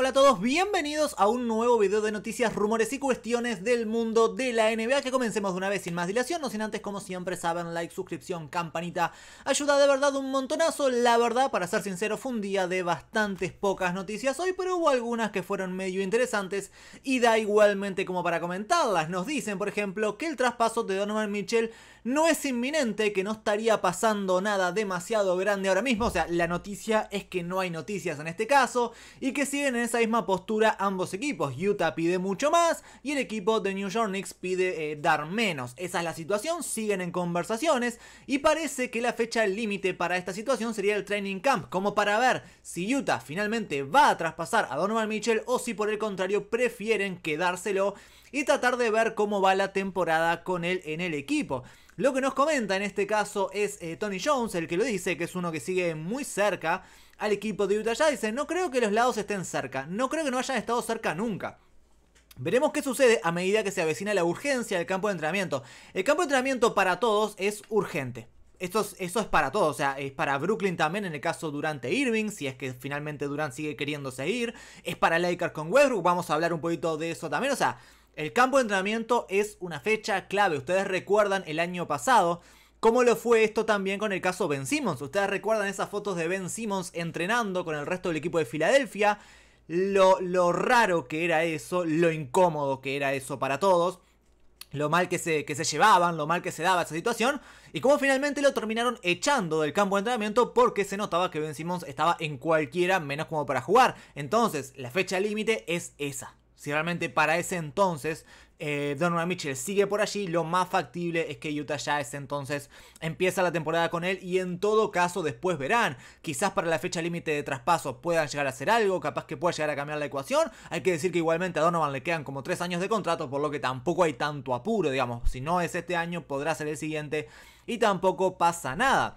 Hola a todos, bienvenidos a un nuevo video de noticias, rumores y cuestiones del mundo de la NBA Que comencemos de una vez sin más dilación, no sin antes como siempre saben, like, suscripción, campanita Ayuda de verdad un montonazo, la verdad para ser sincero fue un día de bastantes pocas noticias hoy Pero hubo algunas que fueron medio interesantes y da igualmente como para comentarlas Nos dicen por ejemplo que el traspaso de Donovan Mitchell no es inminente, que no estaría pasando nada demasiado grande ahora mismo, o sea, la noticia es que no hay noticias en este caso, y que siguen en esa misma postura ambos equipos, Utah pide mucho más y el equipo de New York Knicks pide eh, dar menos, esa es la situación, siguen en conversaciones y parece que la fecha límite para esta situación sería el training camp, como para ver si Utah finalmente va a traspasar a Donovan Mitchell o si por el contrario prefieren quedárselo y tratar de ver cómo va la temporada con él en el equipo. Lo que nos comenta en este caso es eh, Tony Jones, el que lo dice, que es uno que sigue muy cerca al equipo de Utah Ya Dice, no creo que los lados estén cerca, no creo que no hayan estado cerca nunca. Veremos qué sucede a medida que se avecina la urgencia del campo de entrenamiento. El campo de entrenamiento para todos es urgente. Esto eso es para todos, o sea, es para Brooklyn también en el caso Durante Irving, si es que finalmente Durant sigue queriendo seguir, es para Lakers con Westbrook, vamos a hablar un poquito de eso también, o sea, el campo de entrenamiento es una fecha clave. Ustedes recuerdan el año pasado ¿Cómo lo fue esto también con el caso Ben Simmons? Ustedes recuerdan esas fotos de Ben Simmons entrenando con el resto del equipo de Filadelfia. Lo, lo raro que era eso, lo incómodo que era eso para todos. Lo mal que se, que se llevaban, lo mal que se daba esa situación. Y cómo finalmente lo terminaron echando del campo de entrenamiento porque se notaba que Ben Simmons estaba en cualquiera menos como para jugar. Entonces, la fecha límite es esa. Si realmente para ese entonces eh, Donovan Mitchell sigue por allí, lo más factible es que Utah ya ese entonces empieza la temporada con él y en todo caso después verán. Quizás para la fecha límite de traspaso puedan llegar a hacer algo, capaz que pueda llegar a cambiar la ecuación. Hay que decir que igualmente a Donovan le quedan como tres años de contrato, por lo que tampoco hay tanto apuro, digamos. Si no es este año, podrá ser el siguiente y tampoco pasa nada.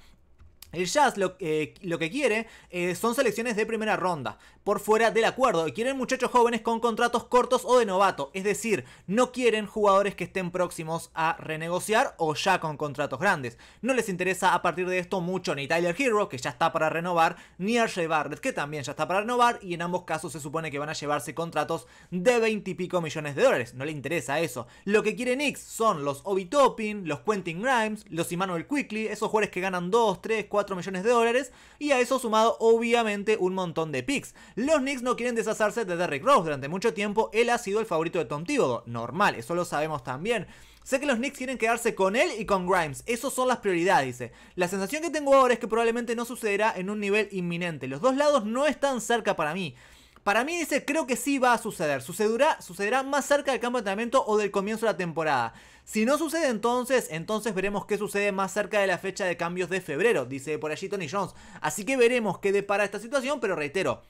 El Jazz lo, eh, lo que quiere eh, son selecciones de primera ronda, por fuera del acuerdo, y quieren muchachos jóvenes con contratos cortos o de novato, es decir, no quieren jugadores que estén próximos a renegociar o ya con contratos grandes. No les interesa a partir de esto mucho ni Tyler Hero, que ya está para renovar, ni RJ Barrett, que también ya está para renovar, y en ambos casos se supone que van a llevarse contratos de 20 y pico millones de dólares, no le interesa eso. Lo que quiere Knicks son los Obi topping los Quentin Grimes, los Immanuel Quickly, esos jugadores que ganan 2, 3, 4, millones de dólares y a eso sumado obviamente un montón de picks. Los Knicks no quieren deshacerse de Derrick Rose, durante mucho tiempo él ha sido el favorito de Tom Thibodeau, normal, eso lo sabemos también. Sé que los Knicks quieren quedarse con él y con Grimes. eso son las prioridades, dice. La sensación que tengo ahora es que probablemente no sucederá en un nivel inminente. Los dos lados no están cerca para mí. Para mí dice, creo que sí va a suceder. Sucederá, sucederá más cerca del campo de entrenamiento o del comienzo de la temporada. Si no sucede entonces, entonces veremos qué sucede más cerca de la fecha de cambios de febrero, dice por allí Tony Jones. Así que veremos qué depara esta situación, pero reitero,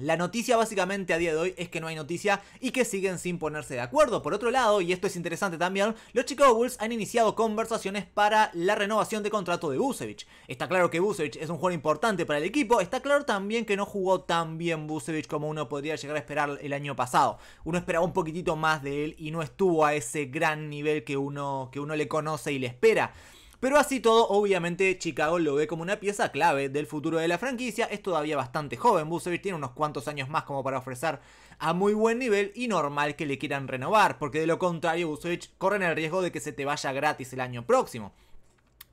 la noticia básicamente a día de hoy es que no hay noticia y que siguen sin ponerse de acuerdo. Por otro lado, y esto es interesante también, los Chicago Bulls han iniciado conversaciones para la renovación de contrato de Busevich. Está claro que Busevich es un jugador importante para el equipo, está claro también que no jugó tan bien Busevich como uno podría llegar a esperar el año pasado. Uno esperaba un poquitito más de él y no estuvo a ese gran nivel que uno, que uno le conoce y le espera. Pero así todo, obviamente Chicago lo ve como una pieza clave del futuro de la franquicia. Es todavía bastante joven, Busevich tiene unos cuantos años más como para ofrecer a muy buen nivel y normal que le quieran renovar, porque de lo contrario Busevich corren el riesgo de que se te vaya gratis el año próximo.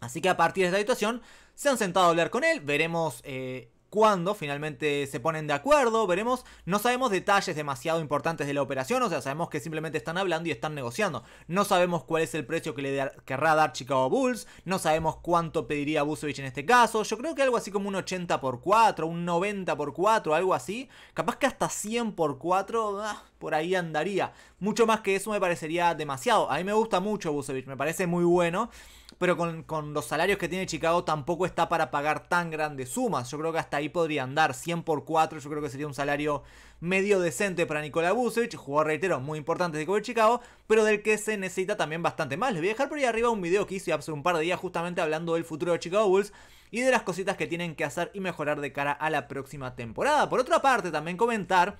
Así que a partir de esta situación se han sentado a hablar con él, veremos... Eh, cuando finalmente se ponen de acuerdo, veremos, no sabemos detalles demasiado importantes de la operación, o sea, sabemos que simplemente están hablando y están negociando, no sabemos cuál es el precio que le querrá dar Chicago Bulls, no sabemos cuánto pediría Busevich en este caso, yo creo que algo así como un 80 por 4, un 90 por 4, algo así, capaz que hasta 100 por 4, ah, por ahí andaría, mucho más que eso me parecería demasiado, a mí me gusta mucho Busevich, me parece muy bueno, pero con, los salarios que tiene Chicago tampoco está para pagar tan grandes sumas. Yo creo que hasta ahí podrían dar 100 por 4, yo creo que sería un salario medio decente para Nikola Vucevic, jugador, reitero, muy importante de Chicago, pero del que se necesita también bastante más. Les voy a dejar por ahí arriba un video que hice hace un par de días justamente hablando del futuro de Chicago Bulls y de las cositas que tienen que hacer y mejorar de cara a la próxima temporada. Por otra parte, también comentar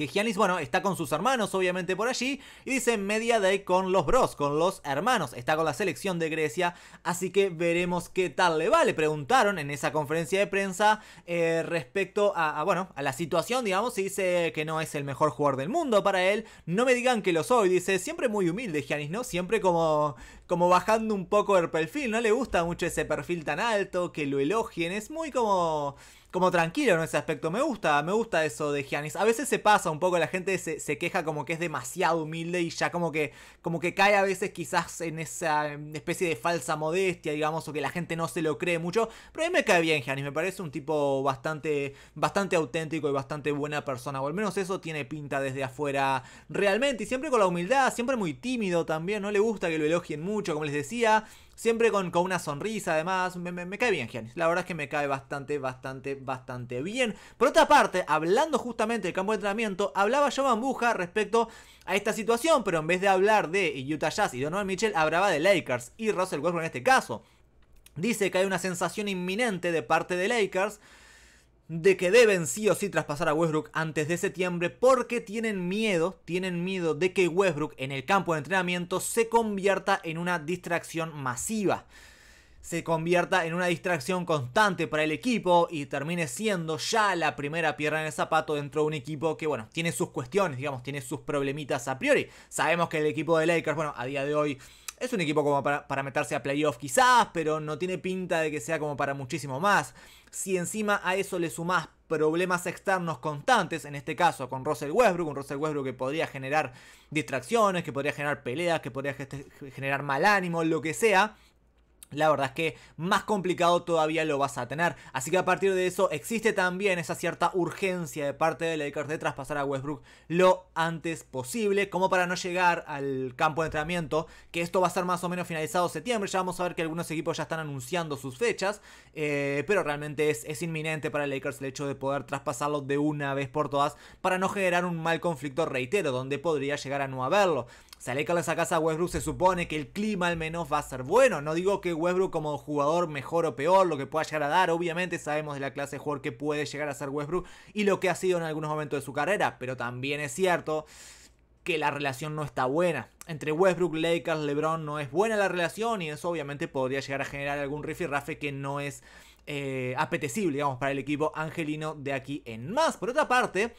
que Giannis, bueno, está con sus hermanos obviamente por allí y dice Media Day con los bros, con los hermanos, está con la selección de Grecia, así que veremos qué tal le va. Le preguntaron en esa conferencia de prensa eh, respecto a, a, bueno, a la situación, digamos, y dice que no es el mejor jugador del mundo para él, no me digan que lo soy, dice, siempre muy humilde Giannis, ¿no? Siempre como, como bajando un poco el perfil, no le gusta mucho ese perfil tan alto, que lo elogien, es muy como como tranquilo en ese aspecto. Me gusta, me gusta eso de Giannis. A veces se pasa un poco, la gente se, se, queja como que es demasiado humilde y ya como que, como que cae a veces quizás en esa especie de falsa modestia, digamos, o que la gente no se lo cree mucho. Pero a mí me cae bien Giannis, me parece un tipo bastante, bastante auténtico y bastante buena persona. O al menos eso tiene pinta desde afuera realmente. Y siempre con la humildad, siempre muy tímido también, no le gusta que lo elogien mucho, como les decía. Siempre con, una sonrisa, además. Me, cae bien, Giannis. La verdad es que me cae bastante, bastante, bastante bien. Por otra parte, hablando justamente del campo de entrenamiento, hablaba Jovan Buja respecto a esta situación, pero en vez de hablar de Utah Jazz y Donovan Mitchell, hablaba de Lakers y Russell Westbrook en este caso. Dice que hay una sensación inminente de parte de Lakers de que deben sí o sí traspasar a Westbrook antes de septiembre porque tienen miedo, tienen miedo de que Westbrook en el campo de entrenamiento se convierta en una distracción masiva se convierta en una distracción constante para el equipo y termine siendo ya la primera pierna en el zapato dentro de un equipo que, bueno, tiene sus cuestiones, digamos, tiene sus problemitas a priori. Sabemos que el equipo de Lakers, bueno, a día de hoy es un equipo como para, para meterse a playoff quizás, pero no tiene pinta de que sea como para muchísimo más. Si encima a eso le sumás problemas externos constantes, en este caso con Russell Westbrook, un Russell Westbrook que podría generar distracciones, que podría generar peleas, que podría generar mal ánimo, lo que sea, la verdad es que más complicado todavía lo vas a tener. Así que a partir de eso existe también esa cierta urgencia de parte de Lakers de traspasar a Westbrook lo antes posible, como para no llegar al campo de entrenamiento, que esto va a ser más o menos finalizado septiembre. Ya vamos a ver que algunos equipos ya están anunciando sus fechas, eh, pero realmente es, es inminente para Lakers el hecho de poder traspasarlo de una vez por todas para no generar un mal conflicto, reitero, donde podría llegar a no haberlo. Sale Carlos a casa a Westbrook se supone que el clima al menos va a ser bueno. No digo que Westbrook como jugador mejor o peor, lo que pueda llegar a dar, obviamente sabemos de la clase de jugador que puede llegar a ser Westbrook y lo que ha sido en algunos momentos de su carrera, pero también es cierto que la relación no está buena. Entre Westbrook, Lakers, LeBron no es buena la relación y eso obviamente podría llegar a generar algún rifirrafe que no es eh, apetecible, digamos, para el equipo angelino de aquí en más. Por otra parte,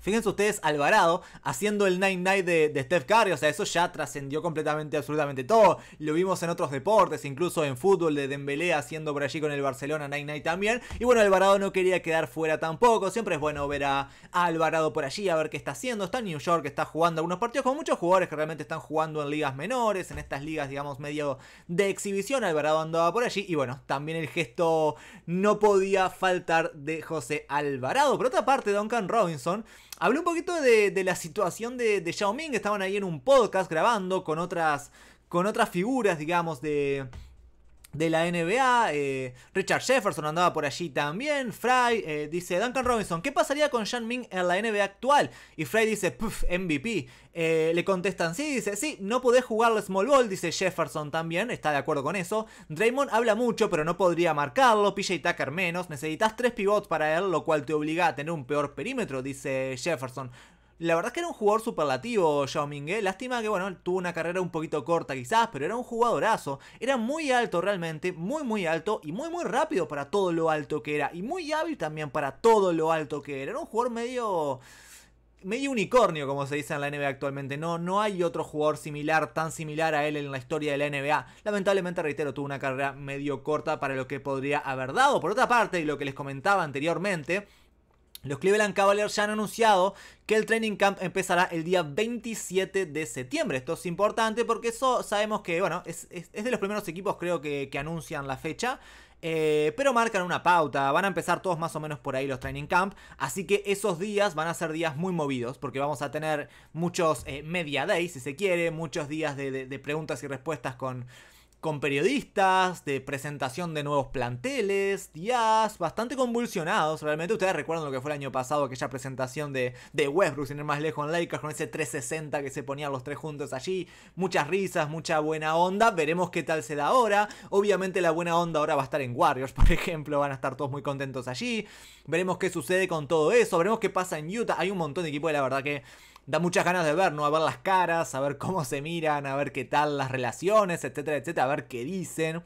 Fíjense ustedes, Alvarado haciendo el night-night de, Steph Curry. O sea, eso ya trascendió completamente, absolutamente todo. Lo vimos en otros deportes, incluso en fútbol de Dembélé haciendo por allí con el Barcelona night-night también. Y bueno, Alvarado no quería quedar fuera tampoco. Siempre es bueno ver a Alvarado por allí, a ver qué está haciendo. Está en New York, está jugando algunos partidos con muchos jugadores que realmente están jugando en ligas menores, en estas ligas, digamos, medio de exhibición. Alvarado andaba por allí. Y bueno, también el gesto no podía faltar de José Alvarado. Por otra parte, Duncan Robinson Hablé un poquito de, la situación de, de Xiaoming, que estaban ahí en un podcast grabando con otras, con otras figuras, digamos, de, de la NBA, eh, Richard Jefferson andaba por allí también, Fry eh, dice Duncan Robinson, ¿qué pasaría con Shan Ming en la NBA actual? Y Fry dice, puff, MVP. Eh, le contestan, sí, dice, sí, no podés jugar small ball, dice Jefferson también, está de acuerdo con eso. Draymond habla mucho, pero no podría marcarlo, PJ Tucker menos, necesitas tres pivots para él, lo cual te obliga a tener un peor perímetro, dice Jefferson. La verdad es que era un jugador superlativo, Yao Lástima que, bueno, tuvo una carrera un poquito corta quizás, pero era un jugadorazo. Era muy alto realmente, muy muy alto y muy muy rápido para todo lo alto que era. Y muy hábil también para todo lo alto que era. Era un jugador medio medio unicornio, como se dice en la NBA actualmente. No, no hay otro jugador similar, tan similar a él en la historia de la NBA. Lamentablemente, reitero, tuvo una carrera medio corta para lo que podría haber dado. Por otra parte, y lo que les comentaba anteriormente, los Cleveland Cavaliers ya han anunciado que el training camp empezará el día 27 de septiembre. Esto es importante porque eso sabemos que, bueno, es, de los primeros equipos creo que, anuncian la fecha. Eh, pero marcan una pauta, van a empezar todos más o menos por ahí los training camp, así que esos días van a ser días muy movidos, porque vamos a tener muchos eh, media days, si se quiere, muchos días de preguntas y respuestas con, con periodistas, de presentación de nuevos planteles, días bastante convulsionados. Realmente ustedes recuerdan lo que fue el año pasado, aquella presentación de, de Westbrook, sin ir más lejos, en Lakers, con ese 360 que se ponían los tres juntos allí. Muchas risas, mucha buena onda. Veremos qué tal se da ahora. Obviamente la buena onda ahora va a estar en Warriors, por ejemplo. Van a estar todos muy contentos allí. Veremos qué sucede con todo eso. Veremos qué pasa en Utah. Hay un montón de equipos, la verdad que da muchas ganas de ver, ¿no? A ver las caras, a ver cómo se miran, a ver qué tal las relaciones, etcétera, etcétera, a ver qué dicen.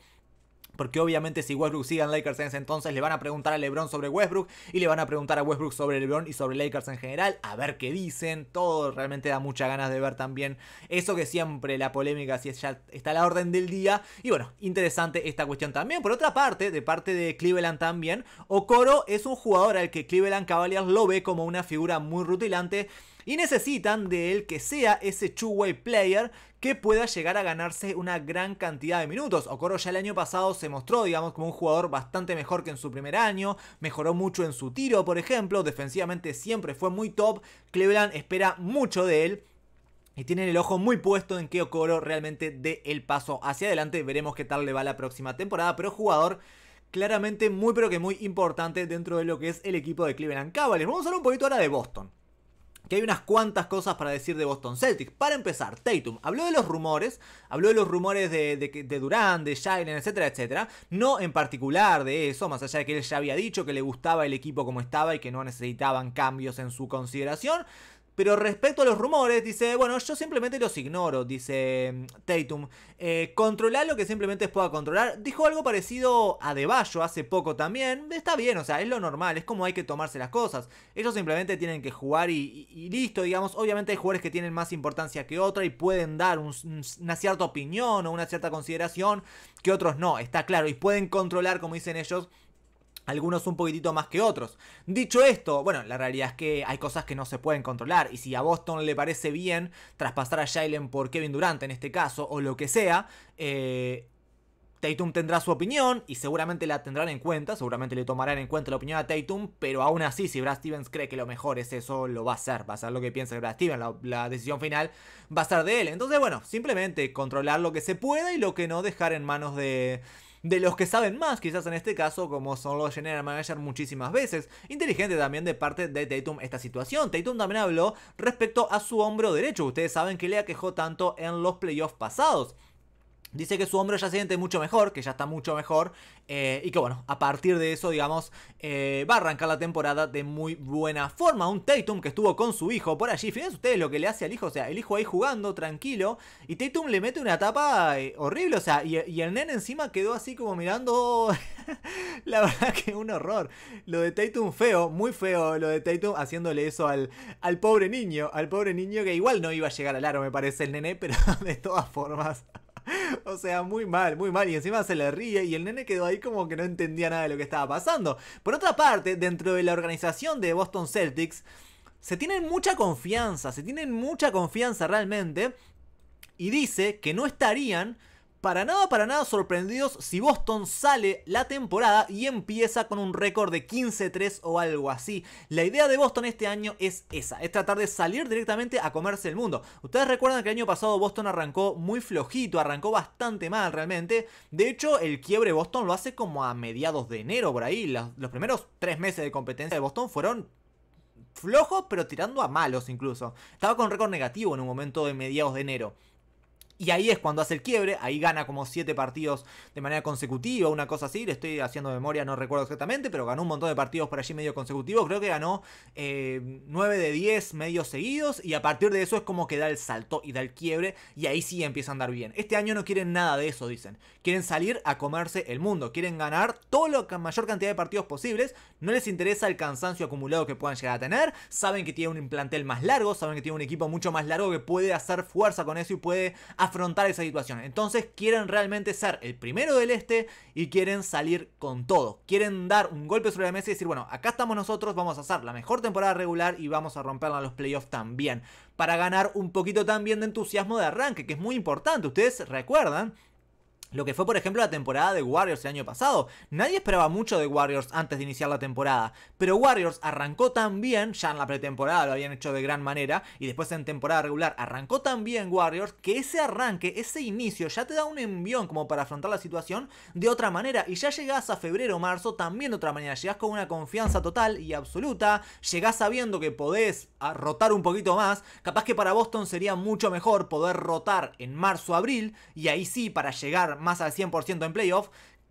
Porque obviamente si Westbrook sigue en Lakers en ese entonces le van a preguntar a LeBron sobre Westbrook y le van a preguntar a Westbrook sobre LeBron y sobre Lakers en general, a ver qué dicen, todo realmente da muchas ganas de ver también eso que siempre la polémica si ya está a la orden del día y bueno, interesante esta cuestión también. Por otra parte, de parte de Cleveland también, Okoro es un jugador al que Cleveland Cavaliers lo ve como una figura muy rutilante y necesitan de él que sea ese two player que pueda llegar a ganarse una gran cantidad de minutos. Okoro ya el año pasado se mostró, digamos, como un jugador bastante mejor que en su primer año, mejoró mucho en su tiro, por ejemplo, defensivamente siempre fue muy top, Cleveland espera mucho de él. Y tienen el ojo muy puesto en que Okoro realmente dé el paso hacia adelante. Veremos qué tal le va la próxima temporada. Pero jugador claramente muy pero que muy importante dentro de lo que es el equipo de Cleveland Cavaliers. Vamos a hablar un poquito ahora de Boston que hay unas cuantas cosas para decir de Boston Celtics. Para empezar, Tatum habló de los rumores, habló de los rumores de, de, de Durán, de Jalen, etcétera, etcétera. No en particular de eso, más allá de que él ya había dicho que le gustaba el equipo como estaba y que no necesitaban cambios en su consideración, pero respecto a los rumores, dice, bueno, yo simplemente los ignoro, dice mm, Tatum. Eh, controlar lo que simplemente pueda controlar. Dijo algo parecido a Deballo hace poco también. Está bien, o sea, es lo normal, es como hay que tomarse las cosas. Ellos simplemente tienen que jugar y, listo, digamos. Obviamente hay jugadores que tienen más importancia que otra y pueden dar una cierta opinión o una cierta consideración que otros no, está claro. Y pueden controlar, como dicen ellos, algunos un poquitito más que otros. Dicho esto, bueno, la realidad es que hay cosas que no se pueden controlar y si a Boston le parece bien traspasar a Jalen por Kevin Durant en este caso o lo que sea, eh, Tatum tendrá su opinión y seguramente la tendrán en cuenta, seguramente le tomarán en cuenta la opinión a Tatum, pero aún así, si Brad Stevens cree que lo mejor es eso, lo va a hacer, va a ser lo que piensa Brad Stevens, la, la, decisión final va a ser de él. Entonces, bueno, simplemente controlar lo que se pueda y lo que no dejar en manos de, de los que saben más, quizás en este caso, como son los general manager muchísimas veces. Inteligente también de parte de Tatum esta situación. Tatum también habló respecto a su hombro derecho. Ustedes saben que le aquejó tanto en los playoffs pasados. Dice que su hombro ya se siente mucho mejor, que ya está mucho mejor, eh, y que bueno, a partir de eso, digamos, eh, va a arrancar la temporada de muy buena forma. Un Tatum que estuvo con su hijo por allí, fíjense ustedes lo que le hace al hijo, o sea, el hijo ahí jugando, tranquilo, y Tatum le mete una tapa eh, horrible, o sea, y, el nene encima quedó así como mirando, la verdad que un horror. Lo de Tatum feo, muy feo lo de Tatum haciéndole eso al, al pobre niño, al pobre niño que igual no iba a llegar al aro, me parece el nene, pero de todas formas... o sea, muy mal, muy mal. Y encima se le ríe y el nene quedó ahí como que no entendía nada de lo que estaba pasando. Por otra parte, dentro de la organización de Boston Celtics, se tienen mucha confianza, se tienen mucha confianza realmente. Y dice que no estarían para nada, para nada sorprendidos si Boston sale la temporada y empieza con un récord de 15-3 o algo así. La idea de Boston este año es esa, es tratar de salir directamente a comerse el mundo. Ustedes recuerdan que el año pasado Boston arrancó muy flojito, arrancó bastante mal realmente. De hecho, el quiebre Boston lo hace como a mediados de enero por ahí. Los, primeros tres meses de competencia de Boston fueron flojos, pero tirando a malos incluso. Estaba con récord negativo en un momento de mediados de enero. Y ahí es cuando hace el quiebre, ahí gana como 7 partidos de manera consecutiva, una cosa así, le estoy haciendo memoria, no recuerdo exactamente, pero ganó un montón de partidos por allí medio consecutivo, creo que ganó 9 eh, de 10 medios seguidos y a partir de eso es como que da el salto y da el quiebre y ahí sí empieza a andar bien. Este año no quieren nada de eso, dicen, quieren salir a comerse el mundo, quieren ganar toda la mayor cantidad de partidos posibles, no les interesa el cansancio acumulado que puedan llegar a tener, saben que tiene un plantel más largo, saben que tiene un equipo mucho más largo que puede hacer fuerza con eso y puede afrontar esa situación. Entonces quieren realmente ser el primero del este y quieren salir con todo. Quieren dar un golpe sobre la mesa y decir, bueno, acá estamos nosotros, vamos a hacer la mejor temporada regular y vamos a romperla en los playoffs también. Para ganar un poquito también de entusiasmo de arranque, que es muy importante. Ustedes recuerdan lo que fue, por ejemplo, la temporada de Warriors el año pasado. Nadie esperaba mucho de Warriors antes de iniciar la temporada. Pero Warriors arrancó tan bien, ya en la pretemporada lo habían hecho de gran manera, y después en temporada regular arrancó tan bien Warriors, que ese arranque, ese inicio, ya te da un envión como para afrontar la situación de otra manera. Y ya llegás a febrero o marzo también de otra manera. Llegás con una confianza total y absoluta. Llegás sabiendo que podés ah, rotar un poquito más. Capaz que para Boston sería mucho mejor poder rotar en marzo-abril, y ahí sí, para llegar más al 100% en playoff,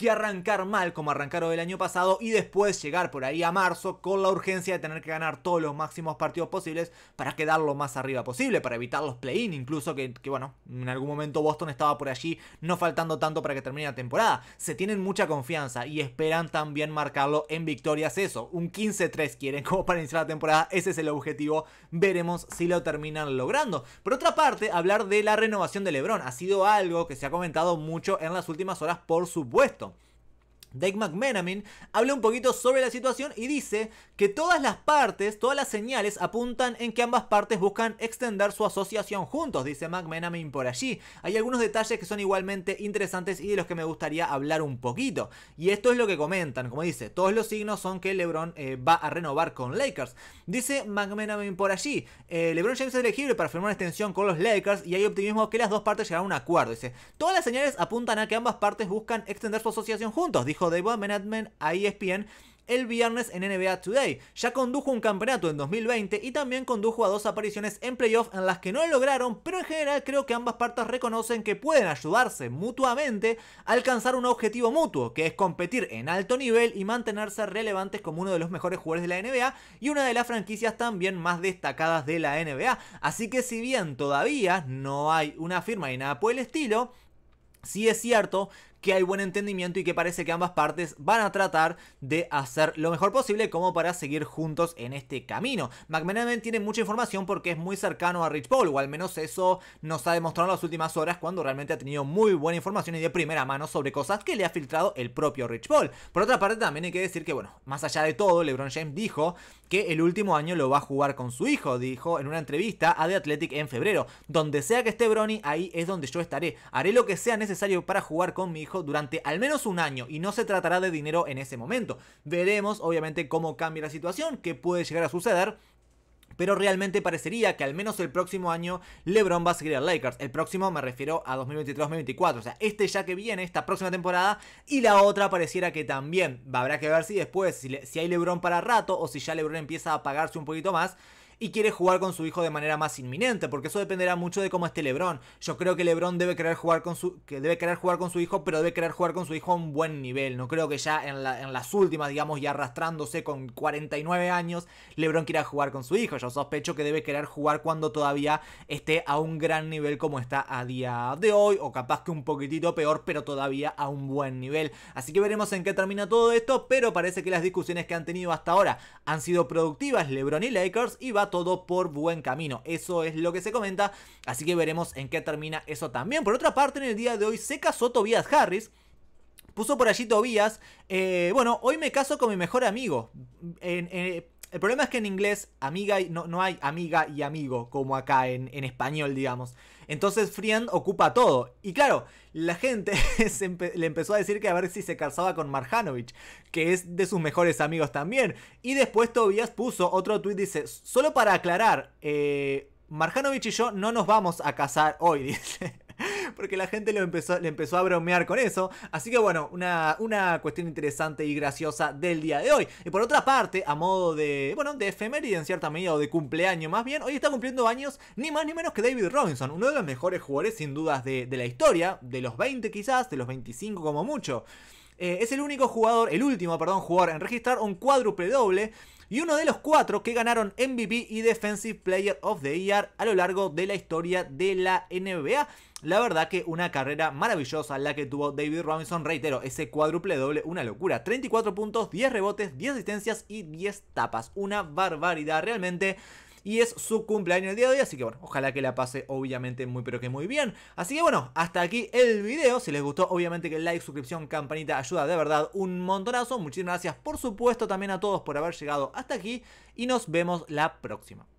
arrancar mal como arrancaron el año pasado y después llegar por ahí a marzo con la urgencia de tener que ganar todos los máximos partidos posibles para quedar lo más arriba posible, para evitar los play-in, incluso que, que, bueno, en algún momento Boston estaba por allí, no faltando tanto para que termine la temporada. Se tienen mucha confianza y esperan también marcarlo en victorias eso. Un 15-3 quieren como para iniciar la temporada, ese es el objetivo, veremos si lo terminan logrando. Por otra parte, hablar de la renovación de Lebron ha sido algo que se ha comentado mucho en las últimas horas, por supuesto. Dave McMenamin habla un poquito sobre la situación y dice que todas las partes, todas las señales apuntan en que ambas partes buscan extender su asociación juntos, dice McMenamin por allí. Hay algunos detalles que son igualmente interesantes y de los que me gustaría hablar un poquito. Y esto es lo que comentan, como dice, todos los signos son que LeBron eh, va a renovar con Lakers. Dice McMenamin por allí, eh, LeBron James es elegible para firmar una extensión con los Lakers y hay optimismo que las dos partes llegarán a un acuerdo. Dice, todas las señales apuntan a que ambas partes buscan extender su asociación juntos, dijo debo de Management a ESPN el viernes en NBA Today. Ya condujo un campeonato en 2020 y también condujo a dos apariciones en playoff en las que no lo lograron, pero en general creo que ambas partes reconocen que pueden ayudarse mutuamente a alcanzar un objetivo mutuo, que es competir en alto nivel y mantenerse relevantes como uno de los mejores jugadores de la NBA y una de las franquicias también más destacadas de la NBA. Así que si bien todavía no hay una firma y nada por el estilo, Sí es cierto que hay buen entendimiento y que parece que ambas partes van a tratar de hacer lo mejor posible como para seguir juntos en este camino. McManaman tiene mucha información porque es muy cercano a Rich Paul, o al menos eso nos ha demostrado en las últimas horas cuando realmente ha tenido muy buena información y de primera mano sobre cosas que le ha filtrado el propio Rich Paul. Por otra parte también hay que decir que, bueno, más allá de todo, LeBron James dijo que el último año lo va a jugar con su hijo, dijo en una entrevista a The Athletic en febrero. Donde sea que esté Bronny, ahí es donde yo estaré. Haré lo que sea necesario para jugar con mi hijo durante al menos un año y no se tratará de dinero en ese momento. Veremos obviamente cómo cambia la situación, que puede llegar a suceder, pero realmente parecería que al menos el próximo año LeBron va a seguir a Lakers. El próximo me refiero a 2023-2024. O sea, este ya que viene, esta próxima temporada. Y la otra pareciera que también. Habrá que ver si después, si, hay LeBron para rato o si ya LeBron empieza a pagarse un poquito más y quiere jugar con su hijo de manera más inminente, porque eso dependerá mucho de cómo esté LeBron. Yo creo que LeBron debe querer jugar con su que debe querer jugar con su hijo, pero debe querer jugar con su hijo a un buen nivel. No creo que ya en, en las últimas, digamos, y arrastrándose con 49 años, LeBron quiera jugar con su hijo. Yo sospecho que debe querer jugar cuando todavía esté a un gran nivel como está a día de hoy, o capaz que un poquitito peor, pero todavía a un buen nivel. Así que veremos en qué termina todo esto, pero parece que las discusiones que han tenido hasta ahora han sido productivas LeBron y Lakers y todo por buen camino. Eso es lo que se comenta, así que veremos en qué termina eso también. Por otra parte, en el día de hoy se casó Tobias Harris. Puso por allí Tobías, eh, bueno, hoy me caso con mi mejor amigo. En... Eh, el problema es que en inglés amiga no, no hay amiga y amigo como acá en, español, digamos. Entonces Friend ocupa todo. Y claro, la gente le empezó a decir que a ver si se casaba con Marjanovic, que es de sus mejores amigos también. Y después Tobias puso otro tweet, dice, solo para aclarar, eh, Marjanovic y yo no nos vamos a casar hoy, dice porque la gente lo empezó, le empezó a bromear con eso. Así que bueno, una, una cuestión interesante y graciosa del día de hoy. Y por otra parte, a modo de, bueno, de efeméride en cierta medida o de cumpleaños más bien, hoy está cumpliendo años ni más ni menos que David Robinson, uno de los mejores jugadores sin dudas de, la historia, de los 20 quizás, de los 25 como mucho. Eh, es el único jugador, el último, perdón, jugador en registrar un cuádruple doble y uno de los cuatro que ganaron MVP y Defensive Player of the Year a lo largo de la historia de la NBA. La verdad que una carrera maravillosa la que tuvo David Robinson, reitero, ese cuádruple doble, una locura. 34 puntos, 10 rebotes, 10 asistencias y 10 tapas. Una barbaridad realmente y es su cumpleaños el día de hoy, así que bueno, ojalá que la pase obviamente muy pero que muy bien. Así que bueno, hasta aquí el video, si les gustó obviamente que el like, suscripción, campanita ayuda de verdad un montonazo, muchísimas gracias por supuesto también a todos por haber llegado hasta aquí y nos vemos la próxima.